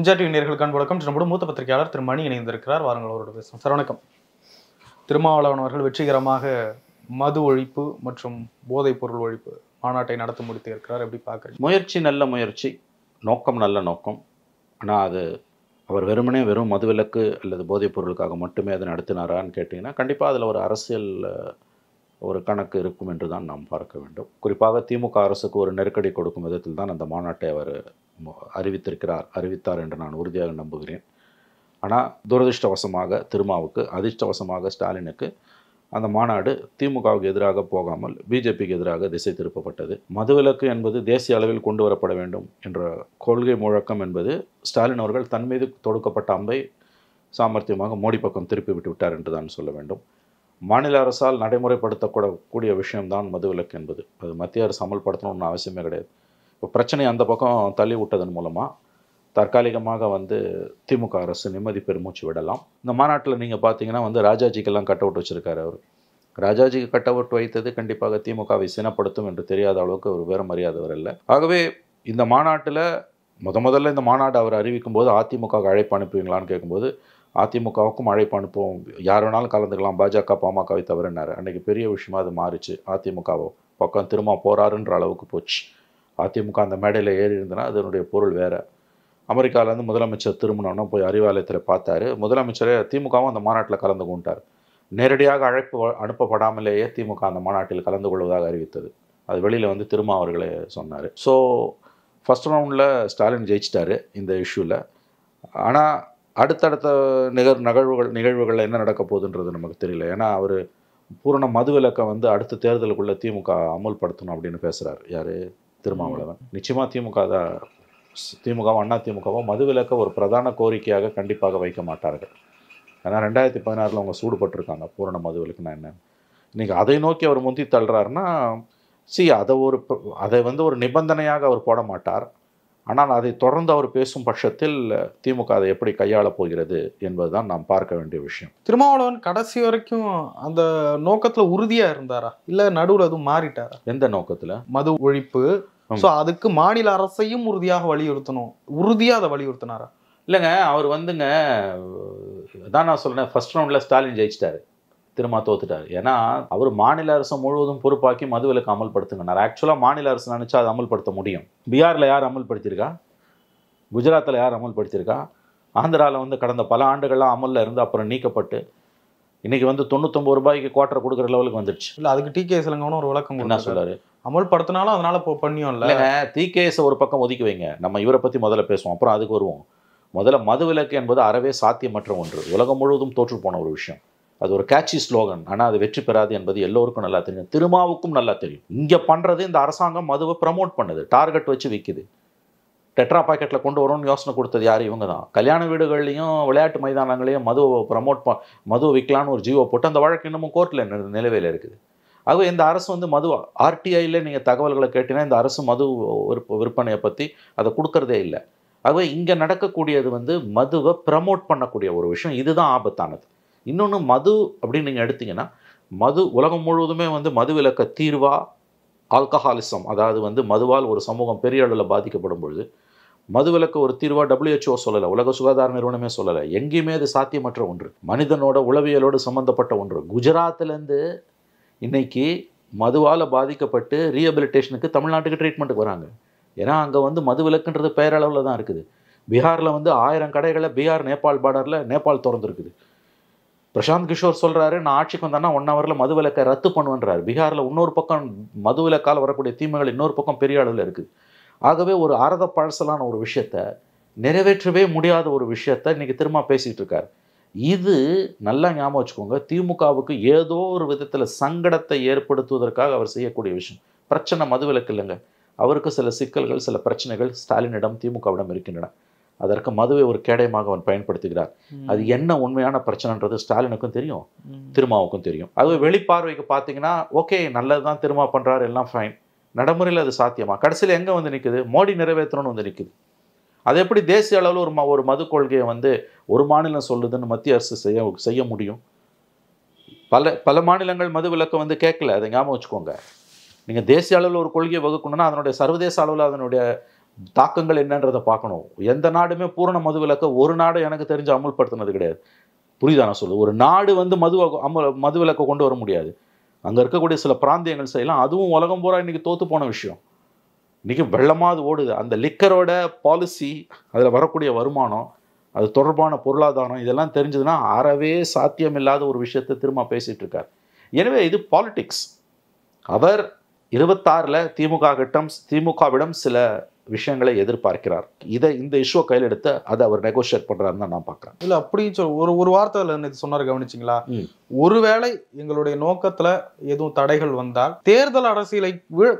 எம்ஜிஆர் நேர்களுக்கான வழக்கம் நம்மளோட மூத்த பத்திரிகையாளர் திரு மணி இணைந்திருக்கிறார் வாருங்கள் அவரோட பேசும் சார் வணக்கம் திருமாவளவன் அவர்கள் வெற்றிகரமாக மது ஒழிப்பு மற்றும் போதைப் பொருள் ஒழிப்பு மாநாட்டை நடத்த முடித்து இருக்கிறார் எப்படி பார்க்குறீங்க முயற்சி நல்ல முயற்சி நோக்கம் நல்ல நோக்கம் ஆனால் அது அவர் வெறுமனே வெறும் மதுவிலக்கு அல்லது போதைப் பொருளுக்காக மட்டுமே அதை நடத்தினாரான்னு கேட்டிங்கன்னா கண்டிப்பாக அதில் ஒரு அரசியல் ஒரு கணக்கு இருக்கும் என்று தான் நாம் பார்க்க வேண்டும் குறிப்பாக திமுக அரசுக்கு ஒரு நெருக்கடி கொடுக்கும் விதத்தில் தான் அந்த மாநாட்டை அவர் அறிவித்திருக்கிறார் அறிவித்தார் என்று நான் உறுதியாக நம்புகிறேன் ஆனால் துரதிருஷ்டவசமாக திருமாவுக்கு அதிர்ஷ்டவசமாக ஸ்டாலினுக்கு அந்த மாநாடு திமுகவுக்கு எதிராக போகாமல் பிஜேபிக்கு எதிராக திசை திருப்பப்பட்டது மதுவிலக்கு என்பது தேசிய அளவில் கொண்டு வரப்பட வேண்டும் என்ற கொள்கை முழக்கம் என்பது ஸ்டாலின் அவர்கள் தன் மீது தொடுக்கப்பட்ட அம்பை சாமர்த்தியமாக மோடி பக்கம் திருப்பி விட்டு விட்டார் என்று தான் சொல்ல வேண்டும் மாநில அரசால் நடைமுறைப்படுத்தக்கூடக்கூடிய விஷயம்தான் மதுவிலக்கு என்பது அது மத்திய அரசு அமல்படுத்தணும்னு அவசியமே கிடையாது இப்போ பிரச்சனை அந்த பக்கம் தள்ளி விட்டதன் மூலமாக தற்காலிகமாக வந்து திமுக அரசு நிம்மதி பெருமூச்சு விடலாம் இந்த மாநாட்டில் நீங்கள் பார்த்தீங்கன்னா வந்து ராஜாஜிக்கெல்லாம் கட் அவுட் வச்சுருக்காரு அவர் ராஜாஜிக்கு கட் அவுட் வைத்தது கண்டிப்பாக திமுகவை சினப்படுத்தும் என்று தெரியாத அளவுக்கு அவர் வேற மரியாதவர் இல்லை ஆகவே இந்த மாநாட்டில் முத முதல்ல இந்த மாநாடு அவர் அறிவிக்கும் போது அதிமுக அழைப்பு அனுப்புவீங்களான்னு கேட்கும்போது அதிமுகவுக்கும் அழைப்பு அனுப்புவோம் யார் வேணாலும் கலந்துக்கலாம் பாஜக பாமகவை தவறுனார் அன்றைக்கி பெரிய விஷயமா அது மாறிச்சு அதிமுகவோ பக்கம் திரும்ப போகிறாருன்ற அளவுக்கு போச்சு அதிமுக அந்த மேடையில் ஏறி இருந்தனா அதனுடைய பொருள் வேறு அமெரிக்காவிலேருந்து முதலமைச்சர் திரும்பினோம்னா போய் அறிவாலயத்தில் பார்த்தாரு முதலமைச்சரே திமுகவும் அந்த மாநாட்டில் கலந்து கொண்டார் நேரடியாக அழைப்பு அனுப்பப்படாமலேயே திமுக அந்த மாநாட்டில் கலந்து கொள்வதாக அறிவித்தது அது வெளியில் வந்து திரும்ப அவர்களே சொன்னார் ஸோ ஃபஸ்ட் ரவுண்டில் ஸ்டாலின் ஜெயிச்சிட்டாரு இந்த இஷ்யூவில் ஆனால் அடுத்தடுத்த நிகர் நிகழ்வுகள் நிகழ்வுகளில் என்ன நடக்க போகுதுன்றது நமக்கு தெரியல ஏன்னா அவர் பூரண மதுவிலக்கை வந்து அடுத்த தேர்தலுக்குள்ளே திமுக அமுல்படுத்தணும் அப்படின்னு பேசுகிறார் யார் திருமாவளவன் நிச்சயமாக திமுக தான் திமுகவும் அண்ணா திமுகவும் மதுவிலக்கை ஒரு பிரதான கோரிக்கையாக கண்டிப்பாக வைக்க மாட்டார்கள் ஏன்னா ரெண்டாயிரத்தி பதினாறில் அவங்க சூடுபட்டிருக்காங்க பூரண மதுவிலக்குன்னா என்ன இன்றைக்கி அதை நோக்கி அவர் முந்தி தள்ளுறாருன்னா சி அதை ஒரு அதை வந்து ஒரு நிபந்தனையாக அவர் போட மாட்டார் ஆனால் அதை தொடர்ந்து அவர் பேசும் பட்சத்தில் திமுக அதை எப்படி கையாளப் போகிறது என்பதுதான் நாம் பார்க்க வேண்டிய விஷயம் திருமாவளவன் கடைசி வரைக்கும் அந்த நோக்கத்தில் உறுதியாக இருந்தாரா இல்லை நடுவில் அதுவும் மாறிட்டாரா எந்த நோக்கத்தில் மது ஒழிப்பு ஸோ அதுக்கு மாநில அரசையும் உறுதியாக வலியுறுத்தணும் உறுதியாக அதை வலியுறுத்தினாரா இல்லைங்க அவர் வந்துங்க தான் நான் சொல்கிறேன் ஃபர்ஸ்ட் ரவுண்டில் ஸ்டாலின் ஜெயிச்சிட்டாரு திரும்ப தோத்துட்டார் ஏன்னா அவர் மாநில அரசு முழுவதும் பொறுப்பாக்கி மது விலக்கு அமல்படுத்துங்கனார் ஆக்சுவலாக மாநில அரசு நினச்சா அதை அமல்படுத்த முடியும் பீகாரில் யார் அமல்படுத்தியிருக்கா குஜராத்தில் யார் அமல்படுத்தியிருக்கா ஆந்திராவில் வந்து கடந்த பல ஆண்டுகள்லாம் அமலில் இருந்து அப்புறம் நீக்கப்பட்டு இன்றைக்கி வந்து தொண்ணூத்தொம்பது ரூபாய்க்கு குவாட்டர் கொடுக்குற லெவலுக்கு வந்துடுச்சு இல்லை அதுக்கு டிகே சிலங்கன்னு ஒரு விளக்கம் என்ன சொல்கிறாரு அமல்படுத்தினாலும் அதனால் இப்போ பண்ணியும் டி கேஸை ஒரு பக்கம் ஒதுக்கி வைங்க நம்ம இவரை பற்றி முதல்ல பேசுவோம் அப்புறம் அதுக்கு வருவோம் முதல்ல மதுவிலக்கு என்பது அறவே சாத்தியமற்ற ஒன்று உலகம் முழுவதும் தோற்று போன ஒரு விஷயம் அது ஒரு கேட்சி ஸ்லோகன் ஆனால் அது வெற்றி பெறாது என்பது எல்லோருக்கும் நல்லா தெரியும் திருமாவுக்கும் நல்லா தெரியும் இங்கே பண்ணுறது இந்த அரசாங்கம் மதுவை ப்ரமோட் பண்ணுது டார்கெட் வச்சு விற்கிது டெட்ரா பாக்கெட்டில் கொண்டு வரும்னு யோசனை கொடுத்தது யார் இவங்க தான் கல்யாண வீடுகள்லையும் விளையாட்டு மைதானங்களையும் மதுவை ப்ரமோட் ப மது விற்கலான்னு ஒரு ஜீவோ போட்டு அந்த வழக்கு இன்னமும் கோர்ட்டில் நிலுவையில் இருக்குது ஆகவே இந்த அரசு வந்து மது ஆர்டிஐயில் நீங்கள் தகவல்களை கேட்டீங்கன்னா இந்த அரசு மது விற்ப விற்பனையை பற்றி அதை கொடுக்கறதே இல்லை ஆகவே இங்கே நடக்கக்கூடியது வந்து மதுவை ப்ரமோட் பண்ணக்கூடிய ஒரு விஷயம் இதுதான் ஆபத்தானது இன்னொன்று மது அப்படின்னு நீங்கள் எடுத்தீங்கன்னா மது உலகம் முழுவதுமே வந்து மது விலக்க தீர்வா ஆல்கஹாலிசம் அதாவது வந்து மதுவால் ஒரு சமூகம் பெரிய அளவில் பாதிக்கப்படும் பொழுது விளக்க ஒரு தீர்வாக டபிள்யூஹெச்ஓ சொல்லலை உலக சுகாதார நிறுவனமே சொல்லலை எங்கேயுமே அது சாத்தியமற்ற ஒன்று மனிதனோட உளவியலோடு சம்மந்தப்பட்ட ஒன்று குஜராத்திலேருந்து இன்றைக்கி மதுவால் பாதிக்கப்பட்டு ரீஹபிலிட்டேஷனுக்கு தமிழ்நாட்டுக்கு ட்ரீட்மெண்ட்டுக்கு வராங்க ஏன்னா அங்கே வந்து மது விலக்குன்றது பெயரளவில் தான் இருக்குது பீகாரில் வந்து ஆயிரம் கடைகளை பீகார் நேபாள் பார்டரில் நேபாள் திறந்துருக்குது பிரசாந்த் கிஷோர் சொல்கிறாரு நான் ஆட்சிக்கு வந்தேன்னா ஒன் ஹவரில் மது விளக்கை ரத்து பண்ணுவேன்றார் பீகாரில் இன்னொரு பக்கம் மது விலக்கால் வரக்கூடிய தீமைகள் இன்னொரு பக்கம் பெரிய அளவில் இருக்குது ஆகவே ஒரு அறத பழசலான ஒரு விஷயத்தை நிறைவேற்றவே முடியாத ஒரு விஷயத்த இன்றைக்கி திரும்ப பேசிகிட்டு இருக்கார் இது நல்லா ஞாபகம் வச்சுக்கோங்க திமுகவுக்கு ஏதோ ஒரு விதத்தில் சங்கடத்தை ஏற்படுத்துவதற்காக அவர் செய்யக்கூடிய விஷயம் பிரச்சனை மதுவிலக்கு இல்லைங்க அவருக்கு சில சிக்கல்கள் சில பிரச்சனைகள் ஸ்டாலினிடம் திமுகவிடம் இருக்கின்றன அதற்கு மதுவை ஒரு கேடயமாக அவன் பயன்படுத்துகிறார் அது என்ன உண்மையான பிரச்சனைன்றது ஸ்டாலினுக்கும் தெரியும் திருமாவுக்கும் தெரியும் அது வெளிப்பார்வைக்கு பார்த்தீங்கன்னா ஓகே நல்லது தான் திருமா பண்ணுறாரு எல்லாம் ஃபைன் நடைமுறையில் அது சாத்தியமா கடைசியில் எங்கே வந்து நிற்குது மோடி நிறைவேற்றணும்னு வந்து நிற்குது அது எப்படி தேசிய அளவில் ஒரு ம ஒரு மது கொள்கையை வந்து ஒரு மாநிலம் சொல்லுதுன்னு மத்திய அரசு செய்ய செய்ய முடியும் பல பல மாநிலங்கள் மது விலக்கை வந்து கேட்கல அதை ஞாபகம் வச்சுக்கோங்க நீங்கள் தேசிய அளவில் ஒரு கொள்கையை வகுக்கணும்னா அதனுடைய சர்வதேச அளவில் அதனுடைய தாக்கங்கள் என்னன்றதை பார்க்கணும் எந்த நாடுமே பூரண மது விலக்கை ஒரு நாடு எனக்கு தெரிஞ்சு அமுல்படுத்தினது கிடையாது புரியுதா நான் சொல்லு ஒரு நாடு வந்து மது அமல் மது விலக்கை கொண்டு வர முடியாது அங்கே இருக்கக்கூடிய சில பிராந்தியங்கள் செய்யலாம் அதுவும் உலகம் பூரா இன்னைக்கு தோற்று போன விஷயம் இன்றைக்கி வெள்ளமாவது ஓடுது அந்த லிக்கரோட பாலிசி அதில் வரக்கூடிய வருமானம் அது தொடர்பான பொருளாதாரம் இதெல்லாம் தெரிஞ்சதுன்னா அறவே சாத்தியம் இல்லாத ஒரு விஷயத்தை திரும்ப பேசிகிட்டு இருக்கார் எனவே இது பாலிடிக்ஸ் அவர் இருபத்தாறில் திமுக கிட்டம் திமுகவிடம் சில விஷயங்களை எதிர்பார்க்கிறார் இதை இந்த இஷ்யூ கையில் எடுத்து அதை அவர் நெகோஷியேட் பண்ணுறாருன்னு தான் நான் பார்க்குறேன் இல்லை அப்படின்னு சொல் ஒரு ஒரு வார்த்தை சொன்னார் கவனிச்சிங்களா ஒருவேளை எங்களுடைய நோக்கத்தில் எதுவும் தடைகள் வந்தால் தேர்தல் அரசியலை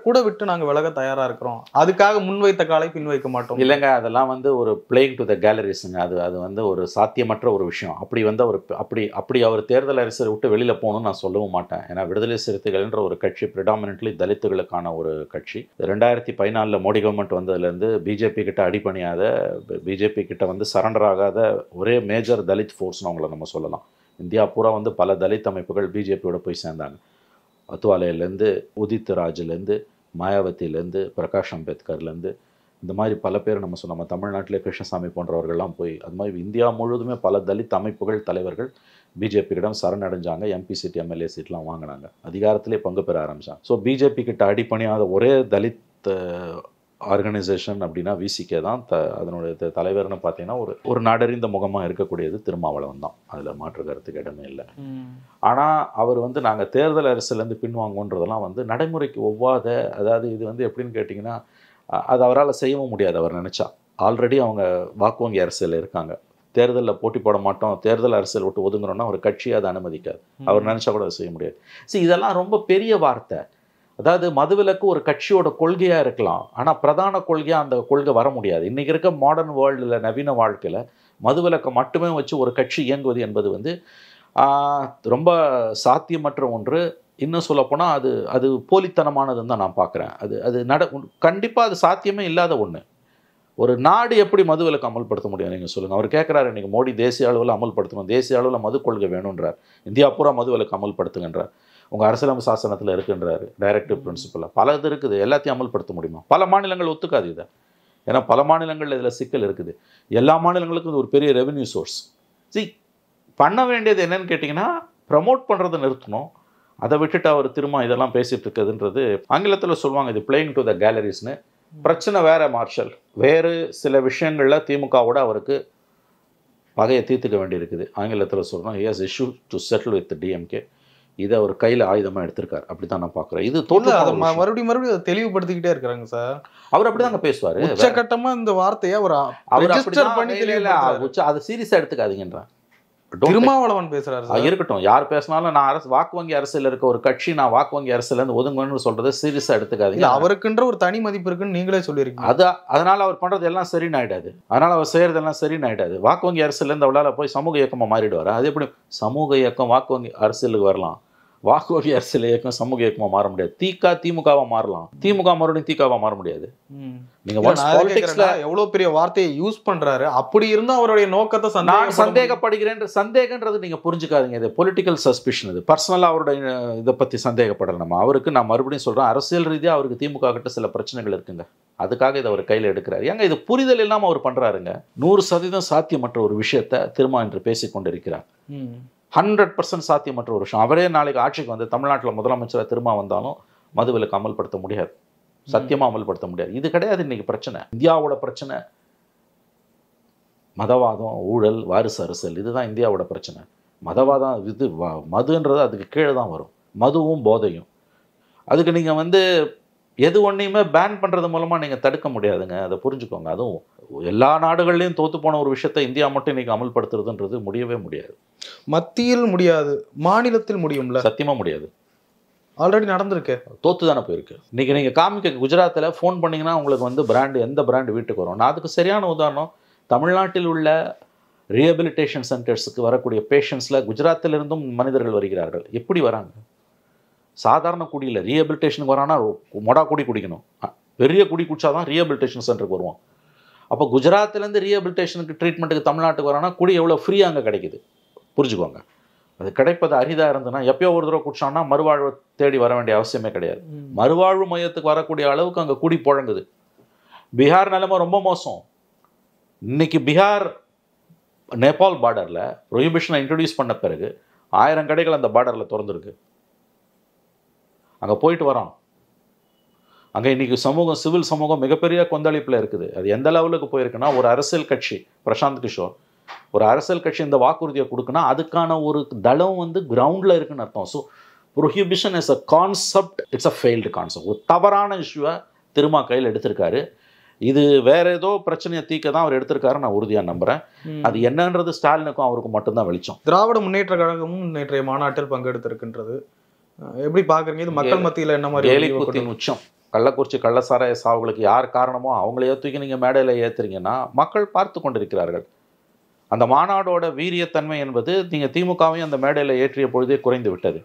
கூட விட்டு நாங்கள் விலக தயாராக இருக்கிறோம் அதுக்காக முன்வைத்த காலை பின்வைக்க மாட்டோம் இல்லைங்க அதெல்லாம் வந்து ஒரு பிளேயிங் டு த கேலரிஸுங்க அது அது வந்து ஒரு சாத்தியமற்ற ஒரு விஷயம் அப்படி வந்து அவர் அப்படி அப்படி அவர் தேர்தல் அரசியல் விட்டு வெளியில் போகணும்னு நான் சொல்லவும் மாட்டேன் ஏன்னா விடுதலை சிறுத்தைகள்ன்ற ஒரு கட்சி ப்ரிடாமினெட்லி தலித்துகளுக்கான ஒரு கட்சி ரெண்டாயிரத்தி பதினாலில் மோடி கவர்மெண்ட் வந்து அதுலேருந்து பிஜேபி கிட்ட அடிப்பணியாத பிஜேபி கிட்ட வந்து சரண்டர் ஆகாத ஒரே மேஜர் தலித் ஃபோர்ஸ்னு அவங்கள நம்ம சொல்லலாம் இந்தியா பூரா வந்து பல தலித் அமைப்புகள் பிஜேபியோட போய் சேர்ந்தாங்க அத்துவாலையிலேருந்து உதித் ராஜ்லேருந்து மாயாவதியிலேருந்து பிரகாஷ் அம்பேத்கர்லேருந்து இந்த மாதிரி பல பேர் நம்ம நம்ம தமிழ்நாட்டில் கிருஷ்ணசாமி போன்றவர்கள்லாம் போய் அது மாதிரி இந்தியா முழுவதுமே பல தலித் அமைப்புகள் தலைவர்கள் கிடம் சரணடைஞ்சாங்க எம்பி சீட் எம்எல்ஏ சீட்லாம் வாங்கினாங்க அதிகாரத்திலே பங்கு பெற ஆரம்பித்தாங்க ஸோ பிஜேபி கிட்ட அடிப்பணியாத ஒரே தலித் ஆர்கனைசேஷன் அப்படின்னா விசிகே தான் த அதனுடைய தலைவர்னு பார்த்தீங்கன்னா ஒரு ஒரு நாடறிந்த முகமாக இருக்கக்கூடியது திருமாவளவன் தான் அதில் மாற்று கருத்துக்கு இடமே இல்லை ஆனால் அவர் வந்து நாங்கள் தேர்தல் அரசுலேருந்து பின்வாங்குன்றதெல்லாம் வந்து நடைமுறைக்கு ஒவ்வாத அதாவது இது வந்து எப்படின்னு கேட்டிங்கன்னா அது அவரால் செய்யவும் முடியாது அவர் நினச்சா ஆல்ரெடி அவங்க வாக்கு வங்கி அரசியலில் இருக்காங்க தேர்தலில் போட்டி போட மாட்டோம் தேர்தல் அரசியல் விட்டு ஒதுங்குறோன்னா ஒரு கட்சியை அதை அனுமதிக்காது அவர் நினச்சா கூட செய்ய முடியாது சரி இதெல்லாம் ரொம்ப பெரிய வார்த்தை அதாவது மதுவிலக்கு ஒரு கட்சியோட கொள்கையாக இருக்கலாம் ஆனால் பிரதான கொள்கையாக அந்த கொள்கை வர முடியாது இன்றைக்கி இருக்க மாடர்ன் வேர்ல்டில் நவீன வாழ்க்கையில் மதுவிலக்கை மட்டுமே வச்சு ஒரு கட்சி இயங்குவது என்பது வந்து ரொம்ப சாத்தியமற்ற ஒன்று இன்னும் சொல்லப்போனால் அது அது போலித்தனமானதுன்னு தான் நான் பார்க்குறேன் அது அது நட கண்டிப்பாக அது சாத்தியமே இல்லாத ஒன்று ஒரு நாடு எப்படி மது விலக்கு அமல்படுத்த முடியும் நீங்கள் சொல்லுங்கள் அவர் கேட்குறாரு இன்றைக்கி மோடி தேசிய அளவில் அமல்படுத்தணும் தேசிய அளவில் மது கொள்கை வேணுன்றார் இந்தியா பூரா மது விலக்கு உங்கள் அரசியலமைப்பு சாசனத்தில் இருக்குன்றாரு டைரக்டிவ் பிரின்சிபலாக பல இது இருக்குது எல்லாத்தையும் அமல்படுத்த முடியுமா பல மாநிலங்கள் ஒத்துக்காது இதை ஏன்னா பல மாநிலங்களில் இதில் சிக்கல் இருக்குது எல்லா மாநிலங்களுக்கும் இது ஒரு பெரிய ரெவன்யூ சோர்ஸ் சி பண்ண வேண்டியது என்னன்னு கேட்டிங்கன்னா ப்ரமோட் பண்ணுறதை நிறுத்தணும் அதை விட்டுட்டு அவர் திரும்ப இதெல்லாம் பேசிகிட்டு இருக்குதுன்றது ஆங்கிலத்தில் சொல்லுவாங்க இது பிளேயிங் டு த கேலரிஸ்னு பிரச்சனை வேறு மார்ஷல் வேறு சில விஷயங்களில் திமுகவோட அவருக்கு பகையை தீர்த்துக்க வேண்டியிருக்குது ஆங்கிலத்தில் சொல்கிறோம் he has issue to settle with DMK இதை அவர் கையில் ஆயுதமாக எடுத்திருக்காரு அப்படி தான் நான் பார்க்குறேன் இது தொழில் அதை மறுபடியும் மறுபடியும் அதை தெளிவுபடுத்திக்கிட்டே இருக்கிறாங்க சார் அவர் அப்படி தாங்க பேசுவார் உச்சகட்டமாக இந்த வார்த்தையை அவர் அவர் பண்ணி உச்ச அதை சீரியஸாக எடுத்துக்காதீங்கன்றான் திருமாவளவன் பேசுறாரு இருக்கட்டும் யார் பேசினாலும் நான் அரசு வாக்கு வங்கி அரசியல் இருக்க ஒரு கட்சி நான் வாக்கு வங்கி அரசியல் இருந்து ஒதுங்கன்னு சொல்றது சீரியஸா எடுத்துக்காதீங்க அவருக்குன்ற ஒரு தனி மதிப்பு இருக்குன்னு நீங்களே சொல்லியிருக்கீங்க அது அதனால அவர் பண்றது எல்லாம் சரின்னு ஆயிடாது அதனால அவர் எல்லாம் சரின்னு ஆயிடாது வாக்கு வங்கி அரசியல் இருந்து அவளால போய் சமூக இயக்கமா மாறிடுவாரு அது எப்படி சமூக இயக்கம் வாக்கு வங்கி அரசியலுக்கு வரலாம் வாக்கு அரசியல் இயக்கம் சமூக இயக்கமாக மாற முடியாது திக திமுகவா மாறலாம் திமுக மறுபடியும் திகாவா மாற முடியாது நீங்க எவ்வளவு பெரிய வார்த்தையை யூஸ் பண்றாரு அப்படி இருந்தும் அவருடைய நோக்கத்தை நான் சந்தேகப்படுகிறேன் சந்தேகன்றது நீங்க புரிஞ்சுக்காதீங்க இது பொலிட்டிக்கல் சஸ்பிஷன் இது பர்சனலா அவருடைய இதை பத்தி சந்தேகப்படலாம் அவருக்கு நான் மறுபடியும் சொல்றேன் அரசியல் ரீதியாக அவருக்கு திமுக கிட்ட சில பிரச்சனைகள் இருக்குங்க அதுக்காக இதை அவர் கையில் எடுக்கிறார் ஏங்க இது புரிதல் இல்லாமல் அவர் பண்ணுறாருங்க நூறு சதவீதம் சாத்தியமற்ற ஒரு விஷயத்த திருமா என்று பேசிக்கொண்டிருக்கிறார் ஹண்ட்ரட் பர்சன்ட் சாத்தியமற்ற ஒரு விஷயம் அவரே நாளைக்கு ஆட்சிக்கு வந்து தமிழ்நாட்டில் முதலமைச்சராக திரும்ப வந்தாலும் மதுவிலக்கு அமல்படுத்த முடியாது சத்தியமாக அமல்படுத்த முடியாது இது கிடையாது இன்றைக்கி பிரச்சனை இந்தியாவோட பிரச்சனை மதவாதம் ஊழல் வாரிசு அரசல் இதுதான் இந்தியாவோட பிரச்சனை மதவாதம் இது மதுன்றது அதுக்கு கீழே தான் வரும் மதுவும் போதையும் அதுக்கு நீங்கள் வந்து எது ஒன்றையுமே பேன் பண்ணுறது மூலமாக நீங்கள் தடுக்க முடியாதுங்க அதை புரிஞ்சுக்கோங்க அதுவும் எல்லா நாடுகள்லையும் தோத்து போன ஒரு விஷயத்தை இந்தியா மட்டும் இன்றைக்கி அமல்படுத்துறதுன்றது முடியவே முடியாது மத்தியில் முடியாது மாநிலத்தில் முடியும்ல சத்தியமாக முடியாது ஆல்ரெடி நடந்திருக்கு தோத்து தானே போயிருக்கு இன்றைக்கி நீங்கள் காமிக்க குஜராத்தில் ஃபோன் பண்ணிங்கன்னா உங்களுக்கு வந்து பிராண்டு எந்த பிராண்டு வீட்டுக்கு வரும் நான் அதுக்கு சரியான உதாரணம் தமிழ்நாட்டில் உள்ள ரீஹபிலிட்டேஷன் சென்டர்ஸுக்கு வரக்கூடிய பேஷண்ட்ஸில் குஜராத்திலிருந்தும் மனிதர்கள் வருகிறார்கள் எப்படி வராங்க சாதாரண குடியில் ரீஹபிலிட்டேஷனுக்கு வரான்னா மொடா குடி குடிக்கணும் பெரிய குடி குடிச்சா தான் ரீஹபிலிட்டேஷன் சென்டருக்கு வருவோம் அப்போ குஜராத்லேருந்து ரீஹபிலிட்டேஷனுக்கு ட்ரீட்மெண்ட்டுக்கு தமிழ்நாட்டுக்கு வரானா குடி எவ்வளோ ஃப்ரீயாக அங்கே கிடைக்குது புரிஞ்சுக்கோங்க அது கிடைப்பது அரிதாக இருந்ததுன்னா எப்போயோ ஒரு தடவை குடிச்சோன்னா மறுவாழ்வு தேடி வர வேண்டிய அவசியமே கிடையாது மறுவாழ்வு மையத்துக்கு வரக்கூடிய அளவுக்கு அங்கே குடி புழங்குது பீகார் நிலைமை ரொம்ப மோசம் இன்னைக்கு பீகார் நேபாள் பார்டரில் ப்ரொஹிபிஷனை இன்ட்ரடியூஸ் பண்ண பிறகு ஆயிரம் கடைகள் அந்த பார்டரில் திறந்துருக்கு அங்கே போயிட்டு வரோம் அங்கே இன்றைக்கி சமூகம் சிவில் சமூகம் மிகப்பெரிய கொந்தளிப்பில் இருக்குது அது எந்த லெவலுக்கு போயிருக்குன்னா ஒரு அரசியல் கட்சி பிரசாந்த் கிஷோர் ஒரு அரசியல் கட்சி இந்த வாக்குறுதியை கொடுக்குன்னா அதுக்கான ஒரு தளம் வந்து கிரவுண்டில் இருக்குன்னு அர்த்தம் so prohibition is a concept it's a failed concept ஒரு தவறான இஷ்யூவை திருமா கையில் எடுத்திருக்காரு இது வேற ஏதோ பிரச்சனையை தீக்க தான் அவர் எடுத்திருக்காரு நான் உறுதியாக நம்புறேன் அது என்னன்றது ஸ்டாலினுக்கும் அவருக்கும் மட்டும்தான் வெளிச்சம் திராவிட முன்னேற்ற கழகமும் நேற்றைய மாநாட்டில் பங்கெடுத்திருக்கின்றது எப்படி பாக்குறீங்க இது மக்கள் மத்தியில் என்ன மாதிரி கேலிக்கூத்தின் உச்சம் கள்ளக்குறிச்சி கள்ளசாராய சாவுகளுக்கு யார் காரணமோ அவங்கள தூக்கி நீங்கள் மேடையில் ஏற்றுறீங்கன்னா மக்கள் பார்த்து கொண்டிருக்கிறார்கள் அந்த மாநாடோட வீரியத்தன்மை என்பது நீங்கள் திமுகவையும் அந்த மேடையில் ஏற்றிய பொழுதே குறைந்து விட்டது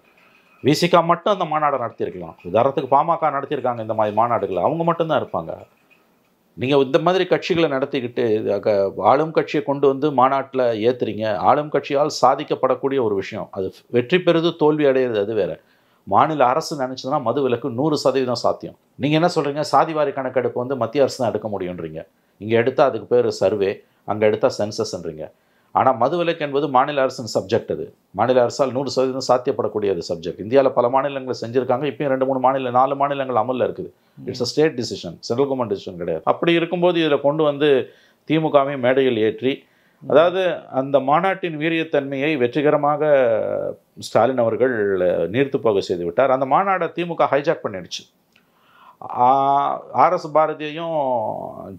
விசிகா மட்டும் அந்த மாநாடை நடத்தியிருக்கலாம் உதாரணத்துக்கு பாமக நடத்தியிருக்காங்க இந்த மாதிரி மாநாடுகள் அவங்க மட்டும்தான் இருப்பாங்க நீங்கள் இந்த மாதிரி கட்சிகளை நடத்திக்கிட்டு ஆளும் கட்சியை கொண்டு வந்து மாநாட்டில் ஏற்றுறீங்க ஆளும் கட்சியால் சாதிக்கப்படக்கூடிய ஒரு விஷயம் அது வெற்றி பெறுது தோல்வி அடையிறது அது வேறு மாநில அரசு நினச்சதுன்னா மது விலக்கு நூறு சதவீதம் சாத்தியம் நீங்கள் என்ன சொல்கிறீங்க சாதிவாரி கணக்கெடுப்பு வந்து மத்திய அரசு தான் எடுக்க முடியுன்றீங்க இங்கே எடுத்தால் அதுக்கு பேர் சர்வே அங்கே எடுத்தால் சென்சஸ்ன்றீங்க ஆனால் மது விலக்கு என்பது மாநில அரசின் சப்ஜெக்ட் அது மாநில அரசால் நூறு சதவீதம் சாத்தியப்படக்கூடியது சப்ஜெக்ட் இந்தியாவில் பல மாநிலங்கள் செஞ்சுருக்காங்க இப்பயும் ரெண்டு மூணு மாநில நாலு மாநிலங்கள் அமலில் இருக்குது it's a state decision central government decision கிடையாது அப்படி இருக்கும்போது இதில் கொண்டு வந்து திமுகவையும் மேடையில் ஏற்றி அதாவது அந்த மாநாட்டின் வீரியத்தன்மையை வெற்றிகரமாக ஸ்டாலின் அவர்கள் நீர்த்து போக செய்து விட்டார் அந்த மாநாடை திமுக ஹைஜாக் பண்ணிடுச்சு ஆர்எஸ் பாரதியையும்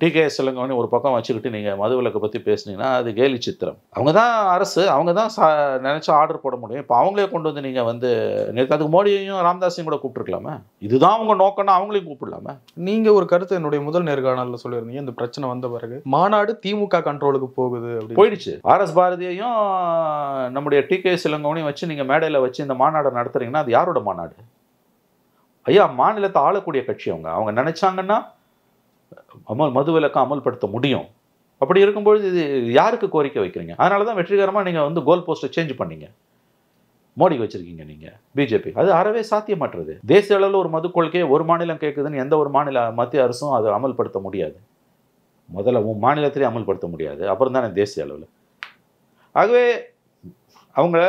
டிகேஎஸ் இலங்கவனையும் ஒரு பக்கம் வச்சுக்கிட்டு நீங்கள் மதுவிலக்கை பற்றி பேசுனீங்கன்னா அது கேலி சித்திரம் அவங்க தான் அரசு அவங்க தான் சா நினச்சா ஆர்டர் போட முடியும் இப்போ அவங்களே கொண்டு வந்து நீங்கள் வந்து நேற்று அதுக்கு மோடியையும் ராம்தாஸையும் கூட கூப்பிட்டுருக்கலாமே இதுதான் அவங்க நோக்கம்னா அவங்களையும் கூப்பிடலாமே நீங்கள் ஒரு கருத்து என்னுடைய முதல் நேர்காணலில் சொல்லியிருந்தீங்க இந்த பிரச்சனை வந்த பிறகு மாநாடு திமுக கண்ட்ரோலுக்கு போகுது அப்படி போயிடுச்சு ஆர்எஸ் பாரதியையும் நம்முடைய டிகே இலங்கவனையும் வச்சு நீங்கள் மேடையில் வச்சு இந்த மாநாடு நடத்துறீங்கன்னா அது யாரோட மாநாடு ஐயா மாநிலத்தை ஆளக்கூடிய கட்சி அவங்க அவங்க நினச்சாங்கன்னா அமல் விலக்கம் அமல்படுத்த முடியும் அப்படி இருக்கும்பொழுது இது யாருக்கு கோரிக்கை வைக்கிறீங்க அதனால தான் வெற்றிகரமாக நீங்கள் வந்து கோல் போஸ்ட்டை சேஞ்ச் பண்ணீங்க மோடிக்கு வச்சுருக்கீங்க நீங்கள் பிஜேபி அது அறவே சாத்தியமாட்டுறது தேசிய அளவில் ஒரு மது கொள்கையை ஒரு மாநிலம் கேட்குதுன்னு எந்த ஒரு மாநில மத்திய அரசும் அதை அமல்படுத்த முடியாது முதல்ல உன் மாநிலத்திலே அமல்படுத்த முடியாது அப்புறம் தானே தேசிய அளவில் ஆகவே அவங்கள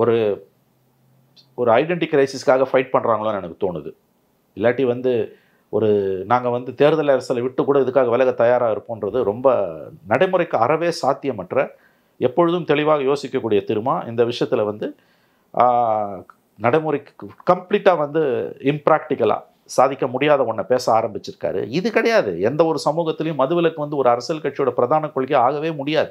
ஒரு ஒரு ஐடென்டி கிரைசிஸ்க்காக ஃபைட் பண்ணுறாங்களோன்னு எனக்கு தோணுது இல்லாட்டி வந்து ஒரு நாங்கள் வந்து தேர்தல் அரசில் விட்டு கூட இதுக்காக விலக தயாராக இருப்போன்றது ரொம்ப நடைமுறைக்கு அறவே சாத்தியமற்ற எப்பொழுதும் தெளிவாக யோசிக்கக்கூடிய திருமா இந்த விஷயத்தில் வந்து நடைமுறைக்கு கம்ப்ளீட்டாக வந்து இம்ப்ராக்டிக்கலாக சாதிக்க முடியாத ஒன்றை பேச ஆரம்பிச்சிருக்காரு இது கிடையாது எந்த ஒரு சமூகத்திலையும் மதுவிலக்கு வந்து ஒரு அரசியல் கட்சியோட பிரதான கொள்கை ஆகவே முடியாது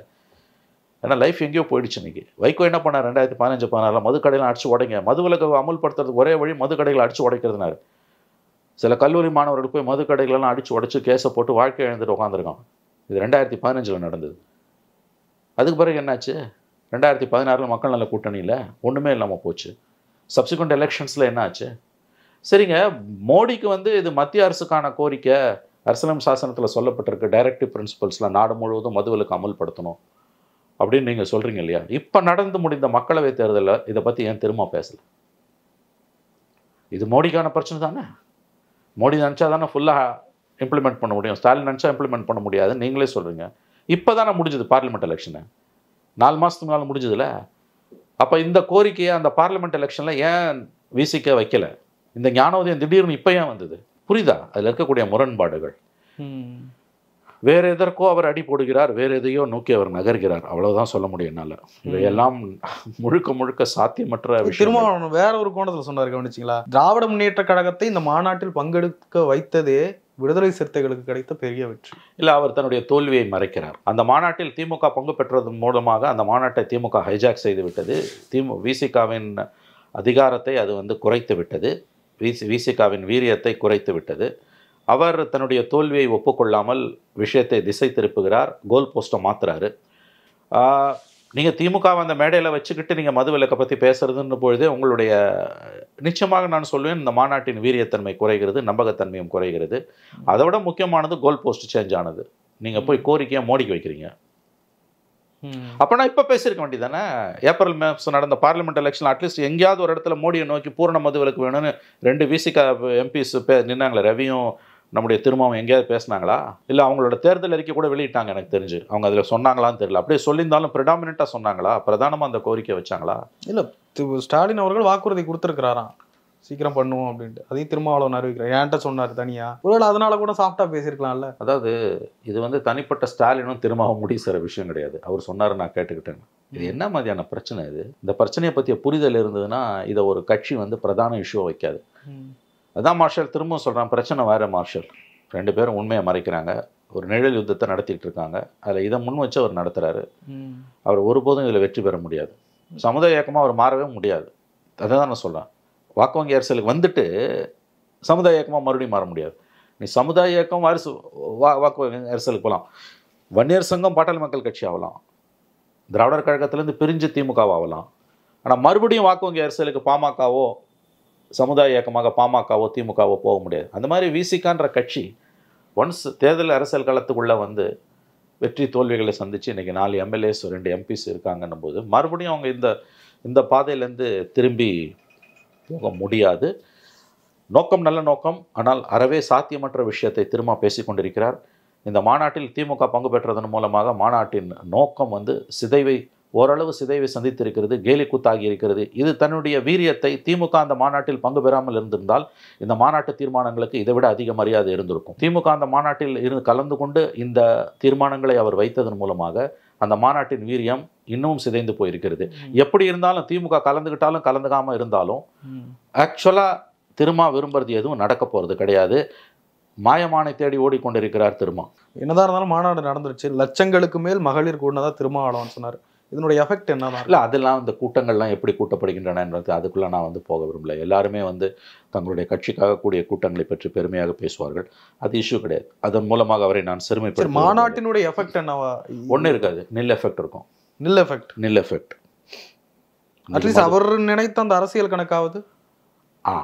ஏன்னா லைஃப் எங்கேயோ போயிடுச்சு இன்னைக்கு வைகோ என்ன பண்ணார் ரெண்டாயிரத்தி பதினஞ்சு பதினாறில் மதுக்கடையில் அடிச்சு உடைங்க மது விலக்கு அமல்படுத்துறதுக்கு ஒரே வழி மதுக்கடைகளை அடிச்சு உடைக்கிறதுனாரு சில கல்லூரி மாணவர்கள் போய் மதுக்கடைகளெல்லாம் அடிச்சு உடைச்சு கேஸை போட்டு வாழ்க்கை எழுந்துட்டு உட்காந்துருக்கான் இது ரெண்டாயிரத்தி பதினஞ்சில் நடந்தது அதுக்கு பிறகு என்னாச்சு ரெண்டாயிரத்தி பதினாறில் மக்கள் நல்ல கூட்டணியில் ஒன்றுமே இல்லாமல் போச்சு சப்சிக்வெண்ட் எலெக்ஷன்ஸில் என்ன ஆச்சு சரிங்க மோடிக்கு வந்து இது மத்திய அரசுக்கான கோரிக்கை அரசியலம் சாசனத்தில் சொல்லப்பட்டிருக்கு டைரக்டிவ் பிரின்சிபல்ஸில் நாடு முழுவதும் மதுவிலக்கு அமல்படுத்தணும் அப்படின்னு நீங்கள் சொல்கிறீங்க இல்லையா இப்போ நடந்து முடிந்த மக்களவைத் தேர்தலில் இதை பற்றி ஏன் திரும்ப பேசலை இது மோடிக்கான பிரச்சனை தானே மோடி நினச்சா தானே ஃபுல்லாக இம்ப்ளிமெண்ட் பண்ண முடியும் ஸ்டாலின் நினச்சா இம்ப்ளிமெண்ட் பண்ண முடியாதுன்னு நீங்களே சொல்கிறீங்க இப்போ தானே முடிஞ்சது பார்லிமெண்ட் எலெக்ஷனு நாலு மாதத்துக்கு மேலே முடிஞ்சதுல அப்போ இந்த கோரிக்கையை அந்த பார்லிமெண்ட் எலெக்ஷனில் ஏன் விசிக்க வைக்கல இந்த ஞானோதயம் திடீர்னு இப்போ ஏன் வந்தது புரிதா அதில் இருக்கக்கூடிய முரண்பாடுகள் வேறு எதற்கோ அவர் அடி போடுகிறார் வேறு எதையோ நோக்கி அவர் நகர்கிறார் அவ்வளோதான் சொல்ல முடியும் என்னால் இவையெல்லாம் முழுக்க முழுக்க சாத்தியமற்ற விஷயம் வேற ஒரு கோணத்தில் சொன்னார் கவனிச்சிங்களா திராவிட முன்னேற்ற கழகத்தை இந்த மாநாட்டில் பங்கெடுக்க வைத்ததே விடுதலை சிறுத்தைகளுக்கு கிடைத்த பெரிய வெற்றி இல்லை அவர் தன்னுடைய தோல்வியை மறைக்கிறார் அந்த மாநாட்டில் திமுக பங்கு பெற்றது மூலமாக அந்த மாநாட்டை திமுக ஹைஜாக் செய்து விட்டது திமு விசிகாவின் அதிகாரத்தை அது வந்து குறைத்து விட்டது விசி விசிகாவின் வீரியத்தை குறைத்து விட்டது அவர் தன்னுடைய தோல்வியை ஒப்புக்கொள்ளாமல் விஷயத்தை திசை திருப்புகிறார் கோல் போஸ்ட்டை மாற்றுறாரு நீங்கள் திமுக அந்த மேடையில் வச்சுக்கிட்டு நீங்கள் மது விளக்கை பற்றி பேசுகிறதுன்னு பொழுதே உங்களுடைய நிச்சயமாக நான் சொல்லுவேன் இந்த மாநாட்டின் வீரியத்தன்மை குறைகிறது நம்பகத்தன்மையும் குறைகிறது அதை விட முக்கியமானது கோல் போஸ்ட் சேஞ்ச் ஆனது நீங்கள் போய் கோரிக்கையாக மோடிக்கு வைக்கிறீங்க அப்போனா இப்போ பேசியிருக்க வேண்டியதானே ஏப்ரல் மேப்ஸ் நடந்த பார்லிமெண்ட் எலெக்ஷன் அட்லீஸ்ட் எங்கேயாவது ஒரு இடத்துல மோடியை நோக்கி பூர்ண மது விளக்கு வேணும்னு ரெண்டு விசிகா எம்பிஸ் பே நின்னாங்களே ரவியும் நம்முடைய திருமாவன் எங்கேயாவது பேசினாங்களா இல்லை அவங்களோட தேர்தல் அறிக்கை கூட வெளியிட்டாங்க எனக்கு தெரிஞ்சு அவங்க அதில் சொன்னாங்களான்னு தெரியல அப்படியே சொல்லியிருந்தாலும் ப்ரிடாமினாக சொன்னாங்களா பிரதானமாக அந்த கோரிக்கை வச்சாங்களா இல்லை ஸ்டாலின் அவர்கள் வாக்குறுதி கொடுத்துருக்கிறாராம் சீக்கிரம் பண்ணுவோம் அப்படின்ட்டு அதையும் திருமாவளவன் அறிவிக்கிறேன் ஏன்ட்ட சொன்னார் தனியா ஒருவேளை அதனால கூட சாஃப்டா பேசியிருக்கலாம்ல அதாவது இது வந்து தனிப்பட்ட ஸ்டாலினும் திருமாவும் முடிவு சிற விஷயம் கிடையாது அவர் சொன்னார் நான் கேட்டுக்கிட்டேன் இது என்ன மாதிரியான பிரச்சனை இது இந்த பிரச்சனையை பற்றிய புரிதல் இருந்ததுன்னா இதை ஒரு கட்சி வந்து பிரதான இஷ்யூ வைக்காது அதான் மார்ஷல் திரும்பவும் சொல்கிறான் பிரச்சனை வேறு மார்ஷல் ரெண்டு பேரும் உண்மையை மறைக்கிறாங்க ஒரு நிழல் யுத்தத்தை நடத்திட்டு இருக்காங்க அதில் இதை முன் வச்சு அவர் நடத்துகிறாரு அவர் ஒருபோதும் இதில் வெற்றி பெற முடியாது சமுதாய இயக்கமாக அவர் மாறவே முடியாது அதை தான் நான் சொல்கிறேன் வாக்கு வங்கி அரசியலுக்கு வந்துட்டு சமுதாய இயக்கமாக மறுபடியும் மாற முடியாது நீ சமுதாய இயக்கம் வாரிசு வா வாக்கு அரசியலுக்கு போகலாம் வன்னியர் சங்கம் பாட்டாளி மக்கள் கட்சி ஆகலாம் திராவிடர் கழகத்திலேருந்து பிரிஞ்சு திமுகவாகலாம் ஆனால் மறுபடியும் வாக்கு வங்கி அரசியலுக்கு பாமகவோ சமுதாய இயக்கமாக பாமகவோ திமுகவோ போக முடியாது அந்த மாதிரி விசிகான்ற கட்சி ஒன்ஸ் தேர்தல் அரசியல் காலத்துக்குள்ளே வந்து வெற்றி தோல்விகளை சந்தித்து இன்றைக்கி நாலு எம்எல்ஏஸ் ரெண்டு எம்பிஸ் இருக்காங்கன்னும் போது மறுபடியும் அவங்க இந்த இந்த பாதையிலேருந்து திரும்பி போக முடியாது நோக்கம் நல்ல நோக்கம் ஆனால் அறவே சாத்தியமற்ற விஷயத்தை திரும்ப பேசிக்கொண்டிருக்கிறார் இந்த மாநாட்டில் திமுக பங்கு பெற்றதன் மூலமாக மாநாட்டின் நோக்கம் வந்து சிதைவை ஓரளவு சிதைவை சந்தித்திருக்கிறது கேலி கூத்தாகி இருக்கிறது இது தன்னுடைய வீரியத்தை திமுக அந்த மாநாட்டில் பங்கு பெறாமல் இருந்திருந்தால் இந்த மாநாட்டு தீர்மானங்களுக்கு இதை விட அதிக மரியாதை இருந்திருக்கும் திமுக அந்த மாநாட்டில் இருந்து கலந்து கொண்டு இந்த தீர்மானங்களை அவர் வைத்ததன் மூலமாக அந்த மாநாட்டின் வீரியம் இன்னமும் சிதைந்து போயிருக்கிறது எப்படி இருந்தாலும் திமுக கலந்துக்கிட்டாலும் கலந்துக்காமல் இருந்தாலும் ஆக்சுவலாக திருமா விரும்புறது எதுவும் நடக்க போகிறது கிடையாது மாயமானை தேடி ஓடிக்கொண்டிருக்கிறார் திருமா என்னதான் இருந்தாலும் மாநாடு நடந்துருச்சு லட்சங்களுக்கு மேல் மகளிர் திருமா திருமாவளவன் சொன்னார் இதனுடைய எஃபெக்ட் என்ன இல்லை அதெல்லாம் இந்த கூட்டங்கள்லாம் எப்படி கூட்டப்படுகின்றனன்றது அதுக்குள்ளே நான் வந்து போக விரும்பல எல்லாருமே வந்து தங்களுடைய கட்சிக்காக கூடிய கூட்டங்களை பற்றி பெருமையாக பேசுவார்கள் அது இஷ்யூ கிடையாது அதன் மூலமாக அவரை நான் சிறுமைப்படுத்த மாநாட்டினுடைய எஃபெக்ட் என்னவா ஒன்றும் இருக்காது நில் எஃபெக்ட் இருக்கும் நில் எஃபெக்ட் நில் எஃபெக்ட் அட்லீஸ்ட் அவர் நினைத்த அந்த அரசியல் கணக்காவது ஆ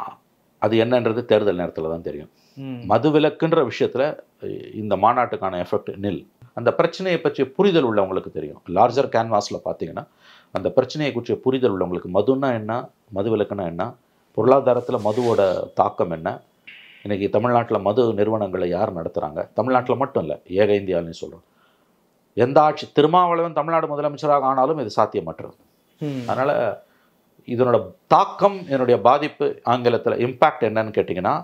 அது என்னன்றது தேர்தல் நேரத்தில் தான் தெரியும் மது விலக்குன்ற விஷயத்தில் இந்த மாநாட்டுக்கான எஃபெக்ட் நில் அந்த பிரச்சனையை பற்றிய புரிதல் உள்ளவங்களுக்கு தெரியும் லார்ஜர் கேன்வாஸில் பார்த்தீங்கன்னா அந்த பிரச்சனையை குறித்த புரிதல் உள்ளவங்களுக்கு மதுன்னா என்ன மது விளக்குனா என்ன பொருளாதாரத்தில் மதுவோட தாக்கம் என்ன இன்றைக்கி தமிழ்நாட்டில் மது நிறுவனங்களை யார் நடத்துகிறாங்க தமிழ்நாட்டில் மட்டும் இல்லை ஏக இந்தியாலையும் சொல்கிறோம் எந்த ஆட்சி திருமாவளவன் தமிழ்நாடு முதலமைச்சராக ஆனாலும் இது சாத்தியமற்றது அதனால் இதனோட தாக்கம் என்னுடைய பாதிப்பு ஆங்கிலத்தில் இம்பேக்ட் என்னன்னு கேட்டிங்கன்னா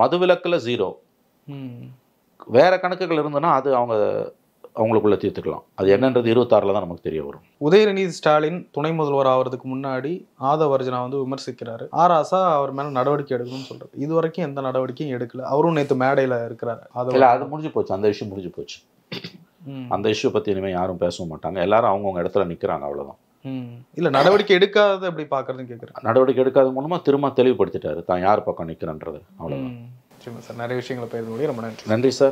மது விளக்கில் ஜீரோ வேறு கணக்குகள் இருந்ததுன்னா அது அவங்க அவங்களுக்குள்ளே தீர்த்துக்கலாம் அது என்னன்றது இருபத்தாறில் தான் நமக்கு தெரிய வரும் உதயநிதி ஸ்டாலின் துணை முதல்வர் ஆகிறதுக்கு முன்னாடி ஆதவர்ஜனா வந்து விமர்சிக்கிறாரு ஆராசா அவர் மேலே நடவடிக்கை எடுக்கணும்னு சொல்கிறார் இது வரைக்கும் எந்த நடவடிக்கையும் எடுக்கல அவரும் நேற்று மேடையில் இருக்கிறார் அதில் அது முடிஞ்சு போச்சு அந்த விஷயம் முடிஞ்சு போச்சு அந்த இஷ்யூ பற்றி இனிமேல் யாரும் பேசவும் மாட்டாங்க எல்லாரும் அவங்கவுங்க இடத்துல நிற்கிறாங்க அவ்வளோதான் இல்லை நடவடிக்கை எடுக்காத எப்படி பாக்குறதுன்னு கேட்குறேன் நடவடிக்கை எடுக்காத மூலமாக திரும்ப தெளிவுபடுத்திட்டாரு தான் யார் பக்கம் நிற்கிறன்றது அவ்வளோதான் சார் நிறைய விஷயங்களை பயிர் முடியும் ரொம்ப நன்றி நன்றி சார்